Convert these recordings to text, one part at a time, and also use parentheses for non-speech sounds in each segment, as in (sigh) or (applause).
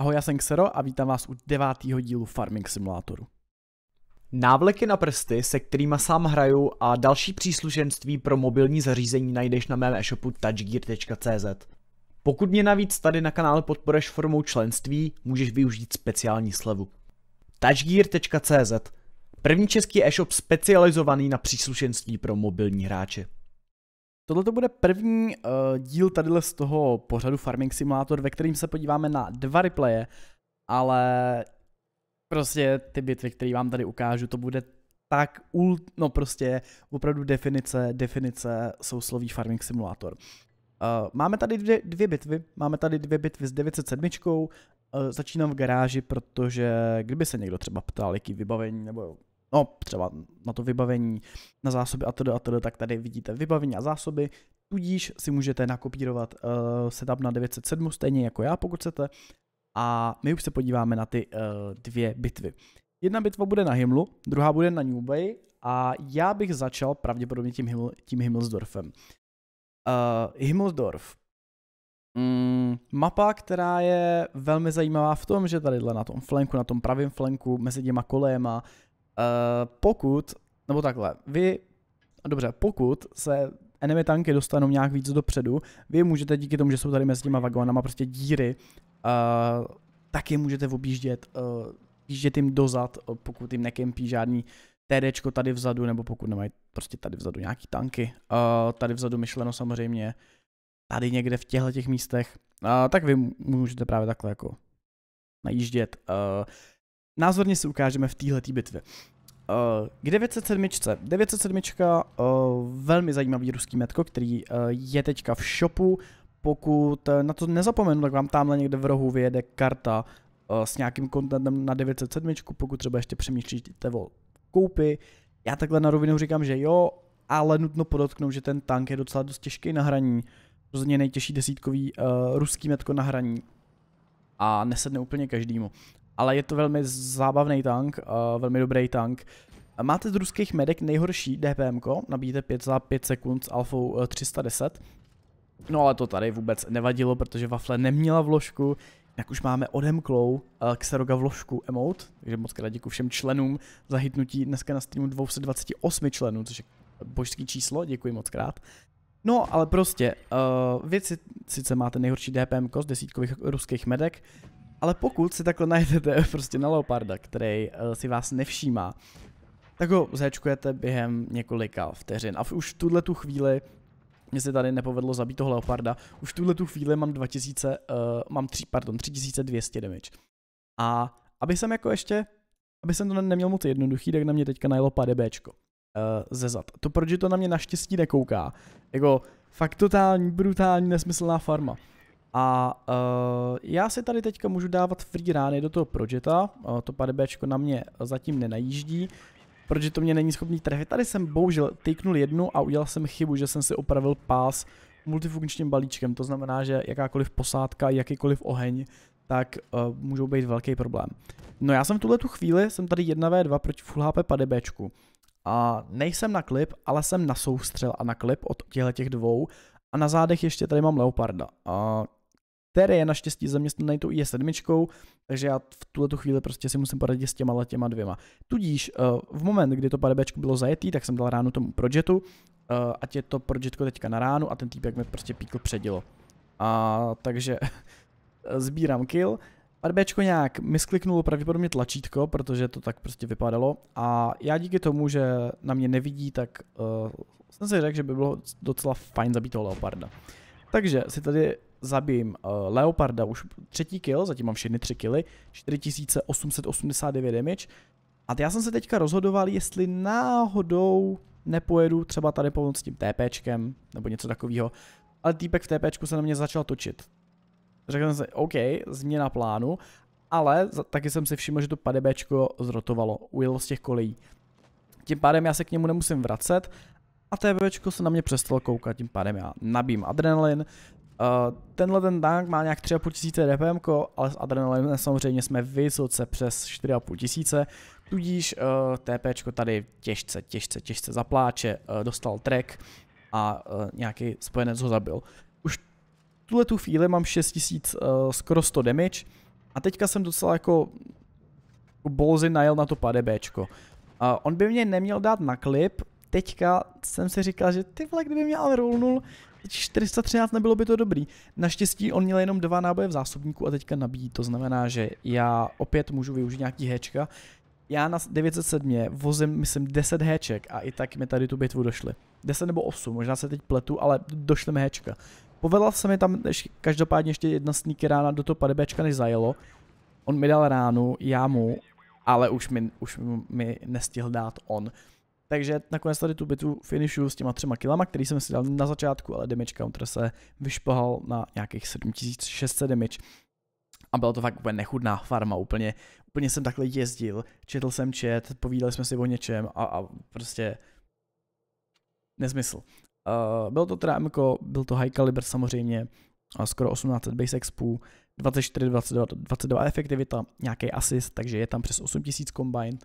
Ahoj, já jsem Xero a vítám vás u devátého dílu Farming Simulatoru. Návleky na prsty, se kterými sám hraju a další příslušenství pro mobilní zařízení najdeš na mém e-shopu touchgear.cz. Pokud mě navíc tady na kanále podporeš formou členství, můžeš využít speciální slevu. touchgear.cz První český e-shop specializovaný na příslušenství pro mobilní hráče. Tohle to bude první uh, díl tadyhle z toho pořadu Farming Simulator, ve kterým se podíváme na dva replaye, ale prostě ty bitvy, které vám tady ukážu, to bude tak ult, no prostě opravdu definice, definice sousloví Farming Simulator. Uh, máme tady dvě, dvě bitvy, máme tady dvě bitvy s 907, uh, eh, začínám v garáži, protože kdyby se někdo třeba ptal, jaký vybavení nebo no třeba na to vybavení, na zásoby a tedy a tak tady vidíte vybavení a zásoby, tudíž si můžete nakopírovat uh, setup na 907 stejně jako já, pokud chcete, a my už se podíváme na ty uh, dvě bitvy. Jedna bitva bude na Himlu, druhá bude na New Bay a já bych začal pravděpodobně tím, Himmel, tím Himmelsdorfem. Uh, Himmelsdorf. Mm, mapa, která je velmi zajímavá v tom, že tady na tom flanku, na tom pravém flanku, mezi těma kolejema, Eh, pokud, nebo takhle, vy, dobře, pokud se enemy tanky dostanou nějak víc dopředu, vy můžete díky tomu, že jsou tady mezi těma vagónama prostě díry, uh, eh, tak je můžete objíždět, uh, eh, jíždět jim dozad, pokud jim nekempí žádný TDčko tady vzadu, nebo pokud nemají prostě tady vzadu nějaký tanky, uh, tady vzadu myšleno samozřejmě, tady někde v těchto těch místech, uh, tak vy můžete právě takhle jako najíždět. Uh, názorně si ukážeme v této bitvě. Eh, k 907. 907. Eh, velmi zajímavý ruský metko, který eh, je teďka v shopu. Pokud na to nezapomenu, tak vám tamhle někde v rohu vyjede karta s nějakým kontentem na 907, pokud třeba ještě přemýšlíte o koupi. Já takhle na rovinu říkám, že jo, ale nutno podotknout, že ten tank je docela dost těžký na hraní. Rozhodně nejtěžší desítkový uh, ruský metko na hraní. A nesedne úplně každému ale je to velmi zábavný tank, uh, velmi dobrý tank. Máte z ruských medek nejhorší DPM, -ko, nabíjíte 5 za 5 sekund s alfou 310. Eh, no ale to tady vůbec nevadilo, protože Wafle neměla vložku, jak už máme odemklou uh, Xeroga vložku emote, takže moc krát děkuji všem členům za hitnutí dneska na streamu 228 členů, což je božský číslo, děkuji moc krát. No, ale prostě, uh, vy si, sice máte nejhorší DPM z desítkových ruských medek, ale pokud si takhle najdete (laughs) prostě na leoparda, který eh, si vás nevšímá, tak ho zéčkujete během několika vteřin. A už v tuhle tu chvíli mě se tady nepovedlo zabít toho leoparda. Už v tuhle tu chvíli mám 2000, uh, eh, mám 3, pardon, 3200 damage. A aby jsem jako ještě, aby jsem to neměl moc jednoduchý, tak na mě teďka najelo PDBčko uh, eh, ze zad. To proč to na mě naštěstí nekouká. Jako fakt totální, brutální, nesmyslná farma. A uh, já si tady teďka můžu dávat free rány do toho Projeta, uh, to padebečko na mě zatím nenajíždí, protože to mě není schopný trefit. Tady jsem bohužel tyknul jednu a udělal jsem chybu, že jsem si opravil pás multifunkčním balíčkem, to znamená, že jakákoliv posádka, jakýkoliv oheň, tak uh, můžou být velký problém. No já jsem v tuhletu chvíli, jsem tady 1v2 proti Full HP padebečku. A nejsem na klip, ale jsem na soustřel a na klip od těchto těch dvou. A na zádech ještě tady mám Leoparda. A Tere je naštěstí zaměstnaný tou ie 7 takže já v tuto chvíli prostě si musím poradit s těma těma dvěma. Tudíž eh, v moment, kdy to padebečko bylo zajetý, tak jsem dal ránu tomu projetu, eh, ať je to projetko teďka na ránu a ten týpek mi prostě píkl předilo. A takže (laughs) sbírám kill, Arbečko nějak miskliknulo pravděpodobně tlačítko, protože to tak prostě vypadalo a já díky tomu, že na mě nevidí, tak uh, jsem si řekl, že by bylo docela fajn zabít toho leoparda. Takže si tady zabijím uh, Leoparda, už třetí kill, zatím mám všechny tři killy, 4889 damage. A já jsem se teďka rozhodoval, jestli náhodou nepojedu třeba tady pomoct tím TPčkem, nebo něco takového. Ale týpek v TPčku se na mě začal točit. Řekl jsem si, OK, změna plánu, ale taky jsem si všiml, že to padebečko zrotovalo, ujelo z těch kolejí. Tím pádem já se k němu nemusím vracet a TPčko se na mě přestalo koukat, tím pádem já nabím adrenalin, Eh, tenhle ten tank má nějak 3,5 tisíce DPM, ale s adrenalinem samozřejmě jsme vysoce přes 4,5 tisíce, tudíž uh, eh, TP tady těžce, těžce, těžce zapláče, uh, dostal trek a uh, nějaký spojenec ho zabil. Už tuhle tu chvíli mám 6 tisíc, uh, skoro 100 damage a teďka jsem docela jako bolzy najel na to padebčko. Uh, on by mě neměl dát na klip, teďka jsem si říkal, že ty vole, kdyby mě ale rolnul, 413 nebylo by to dobrý. Naštěstí on měl jenom dva náboje v zásobníku a teďka nabíjí. To znamená, že já opět můžu využít nějaký hečka. Já na 907 vozím, myslím, 10 héček a i tak mi tady tu bitvu došly. 10 nebo 8, možná se teď pletu, ale došly mi héčka. Povedla se mi tam každopádně ještě jedna sníky rána do toho padebečka než zajelo. On mi dal ránu, já mu, ale už mi, už mi nestihl dát on. Takže nakonec tady tu bitvu finishu s těma třema kilama, který jsem si dal na začátku, ale damage counter se vyšplhal na nějakých 7600 damage. A byla to fakt úplně nechudná farma, úplně, úplně jsem takhle jezdil, četl jsem chat, povídali jsme si o něčem a, a prostě nezmysl. Uh, eh, byl to teda MK, byl to high caliber samozřejmě, a skoro 1800 base expů, 24, 22, 22 efektivita, nějaký assist, takže je tam přes 8000 combined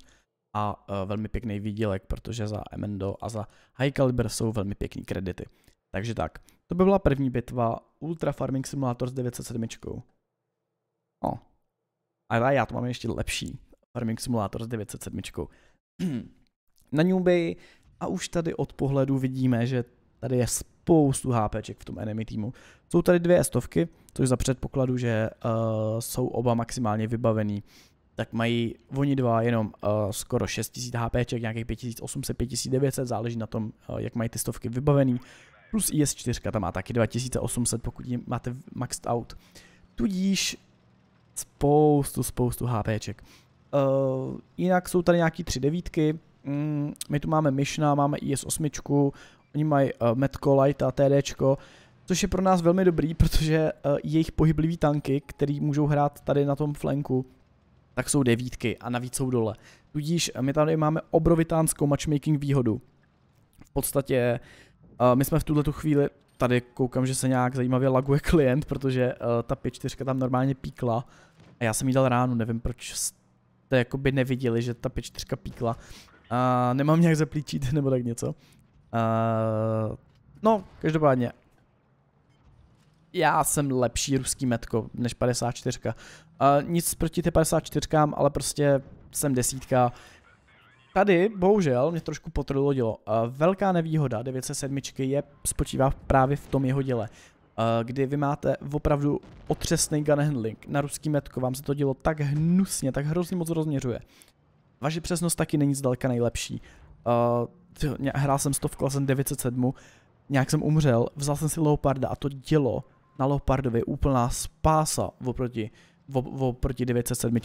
a eh, velmi pěkný výdělek, protože za Emendo a za High Caliber jsou velmi pěkný kredity. Takže tak, to by byla první bitva Ultra Farming Simulator s 907. No. A já to mám ještě lepší. Farming Simulator s 907. (clears throat) Na Newbay a už tady od pohledu vidíme, že tady je spoustu HPček v tom enemy týmu. Jsou tady dvě stovky, což za předpokladu, že uh, jsou oba maximálně vybavený tak mají oni dva jenom uh, skoro 6000 HPček, nějakých 5800, 5900, záleží na tom, uh, jak mají ty stovky vybavený. Plus IS4, tam má taky 2800, pokud máte maxed out. Tudíž spoustu, spoustu HPček. Uh, eh, jinak jsou tady nějaký tři devítky, mm, my tu máme Myšna, máme IS8, oni mají uh, Metco, Light a TDčko, což je pro nás velmi dobrý, protože uh, jejich pohyblivý tanky, který můžou hrát tady na tom flanku, tak jsou devítky a navíc jsou dole. Tudíž eh, my tady máme obrovitánskou matchmaking výhodu. V podstatě uh, my jsme v tuhle chvíli, tady koukám, že se nějak zajímavě laguje klient, protože uh, ta P4 tam normálně píkla a já jsem jí dal ráno, nevím proč jste jakoby neviděli, že ta P4 píkla. Uh, nemám nějak zaplíčit (laughs) nebo tak něco. Uh, no, každopádně, já jsem lepší ruský metko než 54. Uh, nic proti ty 54, ale prostě jsem desítka. Tady, bohužel, mě trošku dělo. Uh, velká nevýhoda 907 je, spočívá právě v tom jeho děle. Uh, kdy vy máte opravdu otřesný gun handling. Na ruský metko vám se to dělo tak hnusně, tak hrozně moc rozměřuje. Vaše přesnost taky není zdaleka nejlepší. Uh, hrál jsem stovku, ale jsem 907 nějak jsem umřel, vzal jsem si leoparda a to dělo na Leopardově úplná spása oproti, oproti 907.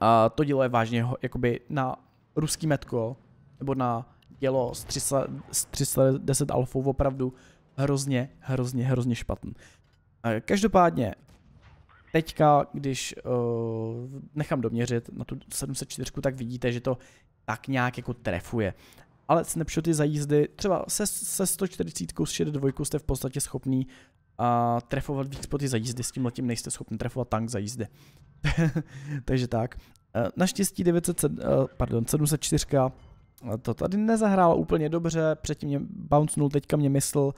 A to dílo je vážně jakoby na ruský metko, nebo na dělo z, 300, z 310 alfou opravdu hrozně, hrozně, hrozně špatný. Každopádně, teďka, když uh, nechám doměřit na tu 704, tak vidíte, že to tak nějak jako trefuje. Ale snapshoty za jízdy, třeba se, se 140 s 62 jste v podstatě schopný a trefovat víc spoty za jízdy, s tím letím nejste schopni trefovat tank za jízdy. (laughs) Takže tak. E, naštěstí 900, e, pardon, 704 e, to tady nezahrálo úplně dobře, předtím mě bouncnul, teďka mě mysl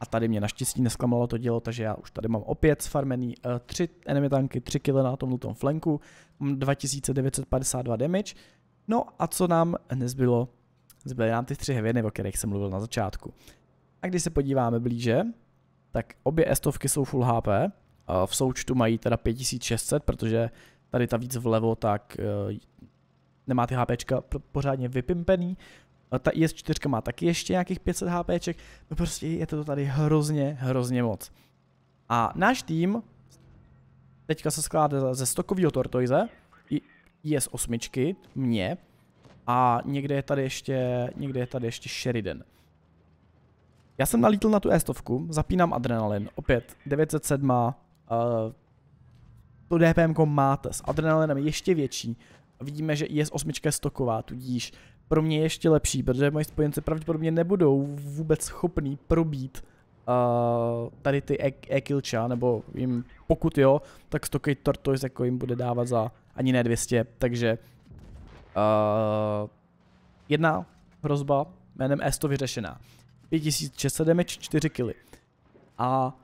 a tady mě naštěstí nesklamalo to dělo, takže já už tady mám opět sfarmený 3 enemy tanky, 3 kill na tom tom flanku, mám 2952 damage, no a co nám nezbylo, zbyly nám ty tři hevěny, o kterých jsem mluvil na začátku. A když se podíváme blíže, tak obě estovky jsou Full HP. Eh, v součtu mají teda 5600, protože tady ta víc vlevo, tak eh, nemá ty HP pořádně vypimpený. Ta IS-4 má taky ještě nějakých 500 HP No prostě je to tady hrozně, hrozně moc. A náš tým teďka se skládá ze stokového Tortoise, IS-8, mě, a někde je tady ještě, někde je tady ještě Sheridan. Já jsem nalítl na tu estovku, zapínám adrenalin, opět 907, uh, eh, to DPM máte, s adrenalinem ještě větší. Vidíme, že IS-8 je stoková, tudíž pro mě ještě lepší, protože moji spojenci pravděpodobně nebudou vůbec schopný probít uh, tady ty e killcha e nebo jim, pokud jo, tak stokej Tortoise jako jim bude dávat za ani ne 200, takže uh, jedna hrozba jménem S to vyřešená. 5600 damage, 4 kily. A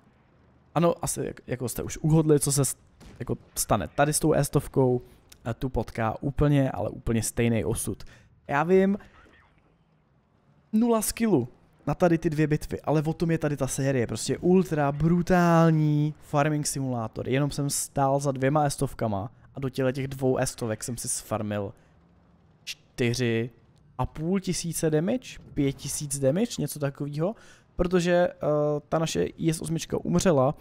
ano, asi jak, jako jste už uhodli, co se jako stane tady s tou estovkou, eh, tu potká úplně, ale úplně stejný osud. Já vím, nula skillu na tady ty dvě bitvy, ale o tom je tady ta série, prostě ultra brutální farming simulátor, jenom jsem stál za dvěma estovkama a do těle těch dvou estovek jsem si sfarmil čtyři a půl tisíce damage, pět tisíc damage, něco takového, protože uh, ta naše IS-8 umřela,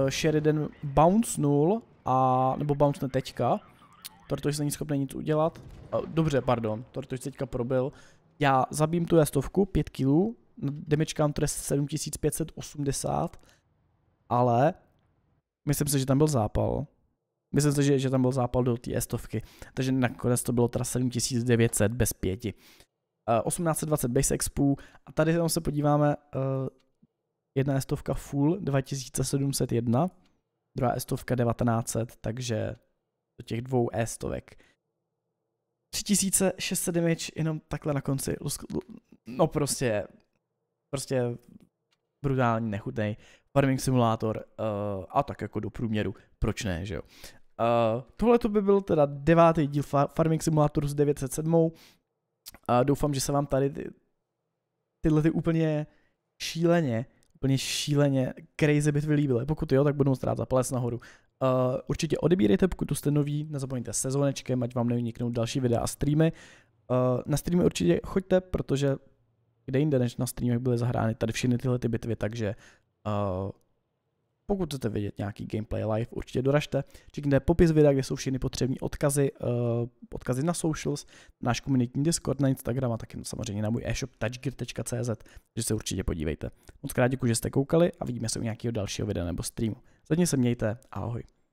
uh, Sheridan nul a, nebo bounce ne teďka, protože není schopný nic udělat, uh, dobře, pardon, protože teďka probil, já zabím tu jastovku, 5 kg, Damage counter je 7580, ale myslím si, že tam byl zápal, Myslím si, že, že tam byl zápal do té stovky, takže nakonec to bylo teda 7900 bez pěti. 1820 eh, Base Expo a tady tam se podíváme, eh, jedna stovka full 2701, druhá stovka 1900, takže do těch dvou stovek. 3600 damage jenom takhle na konci. No prostě, prostě brutální, nechutnej farming simulátor uh, eh, a tak jako do průměru, proč ne, že jo. Uh, Tohle to by byl teda devátý díl Farming Simulator s 907. Uh, eh, doufám, že se vám tady ty, tyhle ty úplně šíleně, úplně šíleně crazy bitvy líbily. Pokud jo, tak budu moc rád za palec nahoru. Uh, určitě odebírejte, pokud tu jste nový, nezapomeňte sezónečkem, ať vám neuniknou další videa a streamy. Uh, na streamy určitě choďte, protože kde jinde než na streamech byly zahrány tady všechny tyhle ty bitvy, takže uh, pokud chcete vidět nějaký gameplay live, určitě doražte. Čekněte popis videa, kde jsou všechny potřební odkazy, uh, odkazy na socials, náš komunitní Discord na Instagram a taky samozřejmě na můj e-shop touchgear.cz, takže se určitě podívejte. Moc krát děkuji, že jste koukali a vidíme se u nějakého dalšího videa nebo streamu. Zatím se mějte, ahoj.